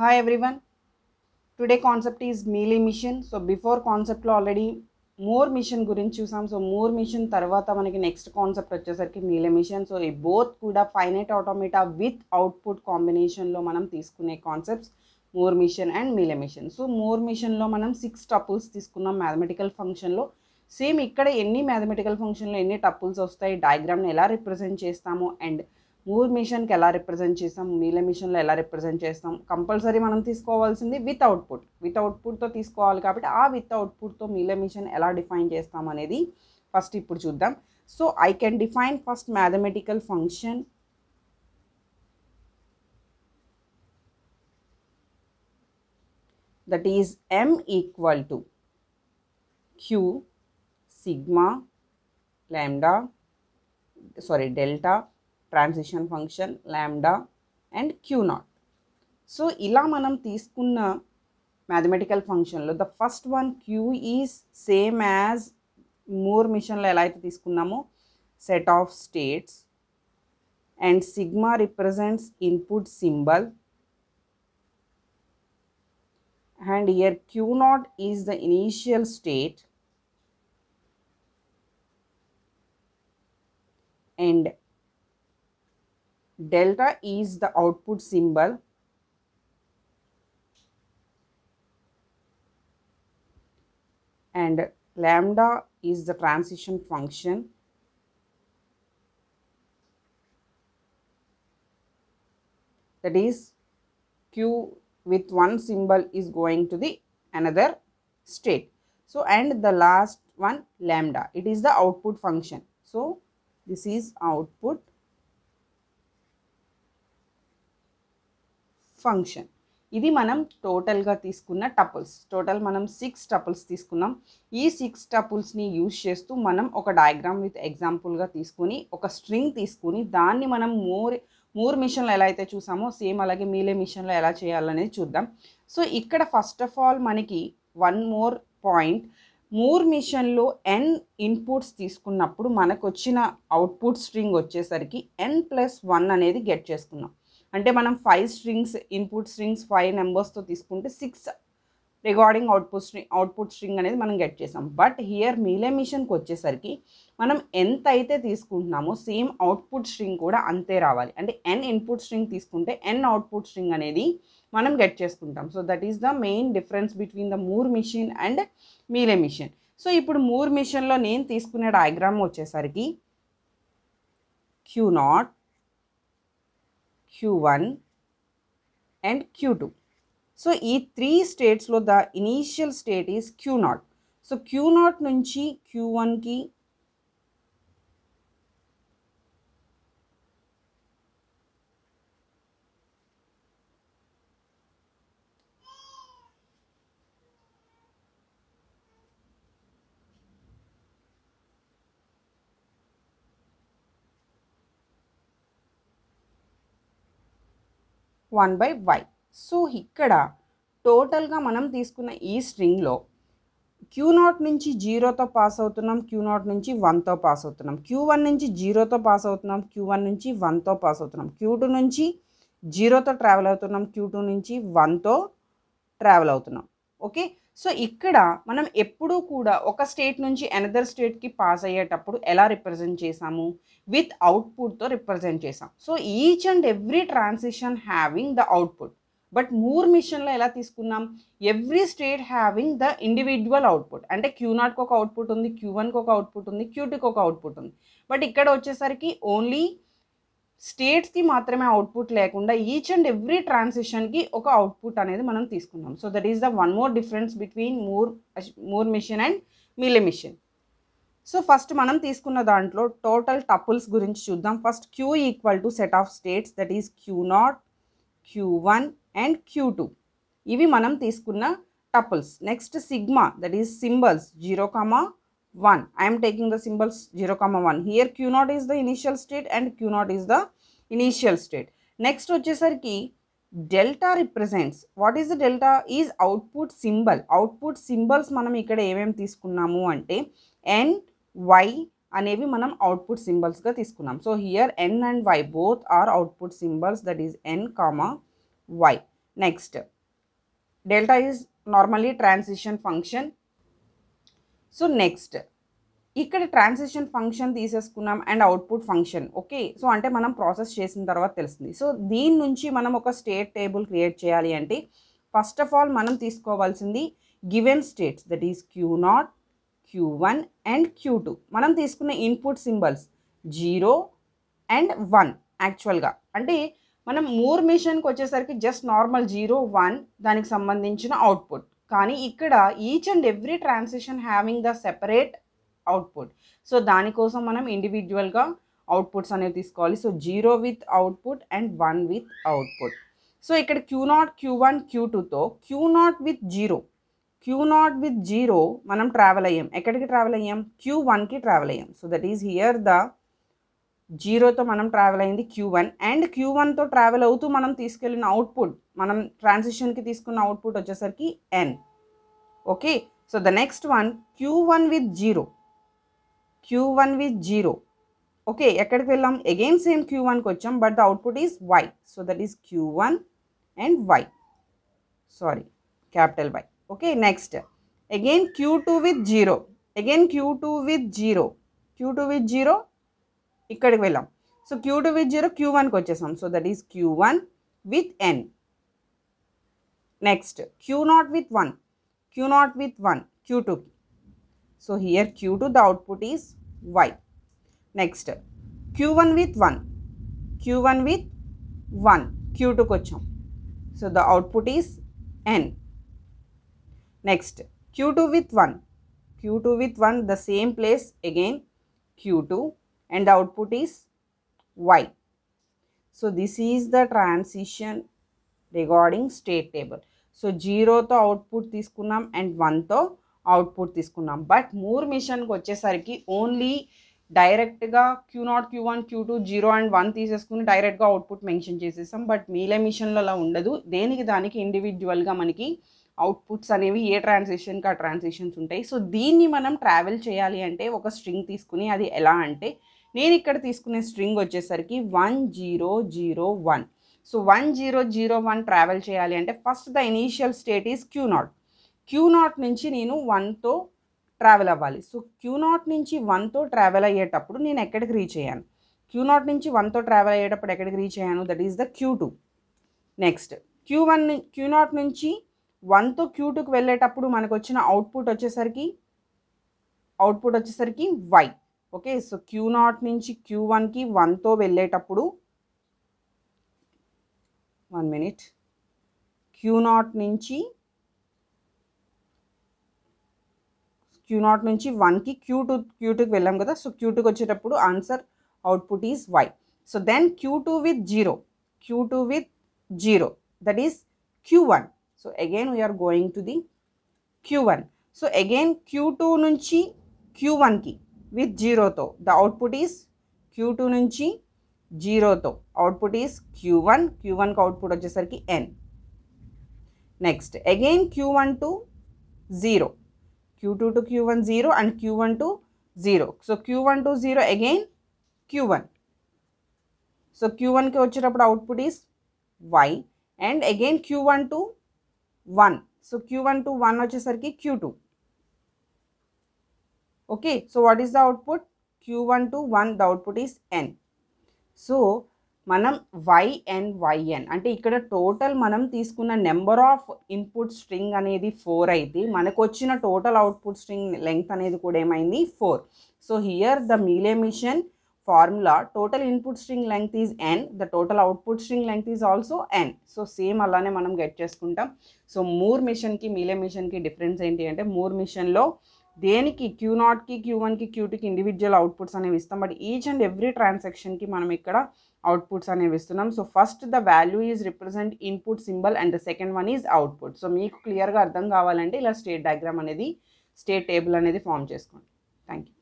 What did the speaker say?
Hi everyone today concept is Mealy machine so before కాన్సెప్ట్లో already Moore machine గురించి చూసాం so more machine తర్వాత మనకి నెక్స్ట్ కాన్సెప్ట్ వచ్చేసరికి మీలే మిషన్ సో ఈ బోత్ కూడా ఫైనైట్ ఆటోమేటా విత్ అవుట్పుట్ కాంబినేషన్లో మనం తీసుకునే concepts Moore machine and Mealy machine so Moore మిషన్లో మనం సిక్స్ టపుల్స్ తీసుకున్నాం మ్యాథమెటికల్ ఫంక్షన్లో సేమ్ ఇక్కడ ఎన్ని మ్యాథమెటికల్ ఫంక్షన్లో ఎన్ని టపుల్స్ వస్తాయి డయాగ్రామ్ని ఎలా రిప్రజెంట్ చేస్తాము అండ్ మూర్ మిషన్కి ఎలా రిప్రజెంట్ చేస్తాం నీల మిషన్లో ఎలా రిప్రజెంట్ చేస్తాం కంపల్సరీ మనం తీసుకోవాల్సింది విత్ అవుట్పుట్ విత్ అవుట్పుట్తో తీసుకోవాలి కాబట్టి ఆ విత్ అవుట్పుట్తో నీల మిషన్ ఎలా డిఫైన్ చేస్తాం అనేది ఫస్ట్ ఇప్పుడు చూద్దాం so I can define first mathematical function that is M equal to Q sigma lambda sorry delta transition function lambda and q naught. So, illa manam tis kunna mathematical function lo, the first one q is same as Moore mission la mo, set of states and sigma represents input symbol and here q naught is the initial state and delta is the output symbol and lambda is the transition function that is q with one symbol is going to the another state so and the last one lambda it is the output function so this is output function ఇది మనం టోటల్గా తీసుకున్న tuples total మనం six tuples తీసుకున్నాం ఈ six టపుల్స్ని use చేస్తూ మనం ఒక డయాగ్రామ్ విత్ ఎగ్జాంపుల్గా తీసుకుని ఒక స్ట్రింగ్ తీసుకుని దాన్ని మనం మోర్ మూర్ మిషన్లో ఎలా అయితే చూసామో సేమ్ అలాగే మీలే మిషన్లో ఎలా చేయాలనేది చూద్దాం సో ఇక్కడ ఫస్ట్ ఆఫ్ ఆల్ మనకి వన్ మోర్ పాయింట్ మూర్ మిషన్లో ఎన్ ఇన్పుట్స్ తీసుకున్నప్పుడు మనకు వచ్చిన అవుట్పుట్ స్ట్రింగ్ వచ్చేసరికి ఎన్ ప్లస్ వన్ అనేది గెట్ చేసుకున్నాం అంటే మనం five strings input strings five నెంబర్స్తో తీసుకుంటే six recording output string output string అనేది మనం గెట్ చేసాం బట్ హియర్ మీలే మిషన్కి వచ్చేసరికి మనం ఎంత అయితే తీసుకుంటున్నామో సేమ్ అవుట్పుట్ స్ట్రింగ్ కూడా అంతే రావాలి అంటే ఎన్ ఇన్పుట్ స్ట్రింగ్ తీసుకుంటే ఎన్ అవుట్పుట్ స్ట్రింగ్ అనేది మనం గెట్ చేసుకుంటాం so that is the main difference between the Moore machine and Mealy machine so ఇప్పుడు మూర్ మిషన్లో నేను తీసుకునే డయాగ్రామ్ వచ్చేసరికి Q naught q1 and q2 so e three states So the initial state is q0 so q0 nunchi q1 ki one by Y so ఇక్కడ టోటల్గా మనం తీసుకున్న ఈ స్ట్రింగ్లో క్యూ నాట్ నుంచి జీరోతో పాస్ అవుతున్నాం క్యూ నాట్ నుంచి వన్తో పాస్ అవుతున్నాం క్యూ వన్ నుంచి జీరోతో పాస్ అవుతున్నాం క్యూ వన్ నుంచి వన్తో పాస్ అవుతున్నాం క్యూ టూ నుంచి జీరోతో ట్రావెల్ అవుతున్నాం క్యూ టూ నుంచి వన్తో ట్రావెల్ అవుతున్నాం ఓకే సో ఇక్కడ మనం ఎప్పుడూ కూడా ఒక స్టేట్ నుంచి ఎనదర్ స్టేట్కి పాస్ అయ్యేటప్పుడు ఎలా రిప్రజెంట్ చేసాము విత్ అవుట్పుట్తో రిప్రజెంట్ చేసాం so each and every transition having the output but Moore మిషన్లో ఎలా తీసుకున్నాం every state having the individual output అంటే క్యూ నాట్కి ఒక అవుట్పుట్ ఉంది క్యూ వన్కి ఒక అవుట్పుట్ ఉంది క్యూ టూకి ఒక అవుట్పుట్ ఉంది బట్ ఇక్కడ వచ్చేసరికి ఓన్లీ స్టేట్స్కి మాత్రమే అవుట్పుట్ లేకుండా ఈచ్ అండ్ ఎవ్రీ ట్రాన్సిషన్కి ఒక అవుట్పుట్ అనేది మనం తీసుకున్నాం so that is the one more difference between Moore Moore machine and Mealy machine so first మనం తీసుకున్న దాంట్లో టోటల్ టపుల్స్ గురించి చూద్దాం first Q equal to set of states that is Q naught Q one and Q two ఇవి మనం తీసుకున్న టపుల్స్ next sigma that is symbols zero comma 1 i am taking the symbols 0 comma 1 here q 0 is the initial state and q 0 is the initial state next which is sir key delta represents what is the delta is output symbol output symbols manam ikkada emem teeskunnamu ante n y anevi manam output symbols ga kunnam. so here n and y both are output symbols that is n comma y next delta is normally transition function so next ఇక్కడ transaction function తీసేసుకున్నాం and output function okay so అంటే మనం process చేసిన తర్వాత తెలుస్తుంది so దీని నుంచి మనం ఒక స్టేట్ టేబుల్ క్రియేట్ చేయాలి అంటే ఫస్ట్ ఆఫ్ ఆల్ మనం తీసుకోవాల్సింది given states that is Q naught Q one and Q two మనం తీసుకున్న input symbols zero and one యాక్చువల్గా అంటే మనం మూర్ మిషన్కి వచ్చేసరికి జస్ట్ నార్మల్ జీరో వన్ దానికి సంబంధించిన అవుట్పుట్ కానీ ఇక్కడ each and every transition having the separate output so దానికోసం మనం ఇండివిజువల్గా అవుట్పుట్స్ అనేవి తీసుకోవాలి so zero with output and one with output so ఇక్కడ Q naught Q one Q టూతో Q naught with zero Q naught with zero మనం travel అయ్యాం ఎక్కడికి ట్రావెల్ అయ్యాం క్యూ వన్కి ట్రావెల్ అయ్యాం so that is here the జీరోతో మనం ట్రావెల్ అయింది క్యూ వన్ అండ్ క్యూ వన్తో ట్రావెల్ అవుతూ మనం తీసుకెళ్ళిన అవుట్పుట్ మనం ట్రాన్సిషన్కి తీసుకున్న అవుట్పుట్ వచ్చేసరికి N okay so the next one Q one with zero Q one with zero okay ఎక్కడికి వెళ్ళాం అగైన్ సేమ్ క్యూ వన్కి వచ్చాం but the output is Y so that is Q one and Y sorry capital Y okay next again Q two with zero again Q two with zero Q two with zero ఇక్కడికి వెళ్ళాం so Q two with zero Q వన్కి వచ్చేసాం so that is Q one with N next Q naught with one Q naught with one Q టూకి so here Q two the output is Y next Q one with one Q one with one Q టూకి వచ్చాం so the output is N next Q two with one Q two with one the same place again Q two and the output is y. So, this is the transition regarding state table. So జీరోతో output తీసుకున్నాం and వన్తో output తీసుకున్నాం but Moore మిషన్కి వచ్చేసరికి only డైరెక్ట్గా Q naught Q one Q two zero and one తీసేసుకుని డైరెక్ట్గా output mention చేసేసాం బట్ మీలే మిషన్లో అలా ఉండదు దేనికి దానికి గా మనకి అవుట్పుట్స్ అనేవి ఏ ట్రాన్సిషన్కి ఆ ట్రాన్సిషన్స్ ఉంటాయి సో దీన్ని మనం ట్రావెల్ చేయాలి అంటే ఒక స్ట్రింగ్ తీసుకుని అది ఎలా అంటే నేను ఇక్కడ తీసుకునే స్ట్రింగ్ వచ్చేసరికి one zero zero one so one zero zero one travel చేయాలి అంటే first the initial state is Q naught Q naught నుంచి నేను వన్తో ట్రావెల్ అవ్వాలి సో క్యూ నాట్ నుంచి వన్తో ట్రావెల్ అయ్యేటప్పుడు నేను ఎక్కడికి రీచ్ అయ్యాను క్యూ నాట్ నుంచి వన్తో ట్రావెల్ అయ్యేటప్పుడు ఎక్కడికి రీచ్ అయ్యాను that is the Q two next Q one Q naught నుంచి వన్తో క్యూ టూకి వెళ్ళేటప్పుడు మనకు వచ్చిన అవుట్పుట్ వచ్చేసరికి అవుట్పుట్ వచ్చేసరికి Y okay so Q naught నుంచి క్యూ వన్కి వన్తో వెళ్ళేటప్పుడు వన్ మినిట్ క్యూ నాట్ నుంచి క్యూ నాట్ నుంచి వన్కి క్యూ టూ క్యూ టూకి వెళ్ళాం కదా సో క్యూ టూకి వచ్చేటప్పుడు answer output is Y so then Q two with zero Q two with zero that is Q one so again we're going to the Q one so again Q two నుంచి Q వన్కి with జీరోతో the output is Q two నుంచి జీరోతో output is Q one Q వన్కి output వచ్చేసరికి N next again Q one to zero Q two to Q one zero and Q one to zero so Q one to zero again Q one so Q వన్కి వచ్చేటప్పుడు output is Y and again Q one to one so Q one to one వచ్చేసరికి Q two okay so what what the output Q one to one the output is N so మనం Y N Y N అంటే ఇక్కడ total మనం తీసుకున్న number of input string అనేది four అయితే మనకు వచ్చిన టోటల్ అవుట్పుట్ స్ట్రింగ్ లెంగ్త్ అనేది కూడా ఏమైంది four so here the Mealy machine formula total input string length is N the total output string length is also N so same అలానే మనం get చేసుకుంటాం సో మూర్ మిషన్కి మీలే మిషన్కి డిఫరెన్స్ ఏంటి అంటే మూర్ మిషన్లో దేనికి క్యూ నాట్కి క్యూ వన్కి క్యూ టూకి ఇండివిజువల్ అవుట్పుట్స్ అనేవి ఇస్తాం బట్ ఈచ్ అండ్ ఎవ్రీ ట్రాన్సాక్షన్కి మనం ఇక్కడ అవుట్పుట్స్ అనేవి ఇస్తున్నాం so first the value is represent input symbol and the second one is output so మీకు క్లియర్గా అర్థం కావాలంటే ఇలా స్టేట్ డయాగ్రామ్ అనేది స్టేట్ టేబుల్ అనేది ఫామ్ చేసుకోండి థ్యాంక్ యూ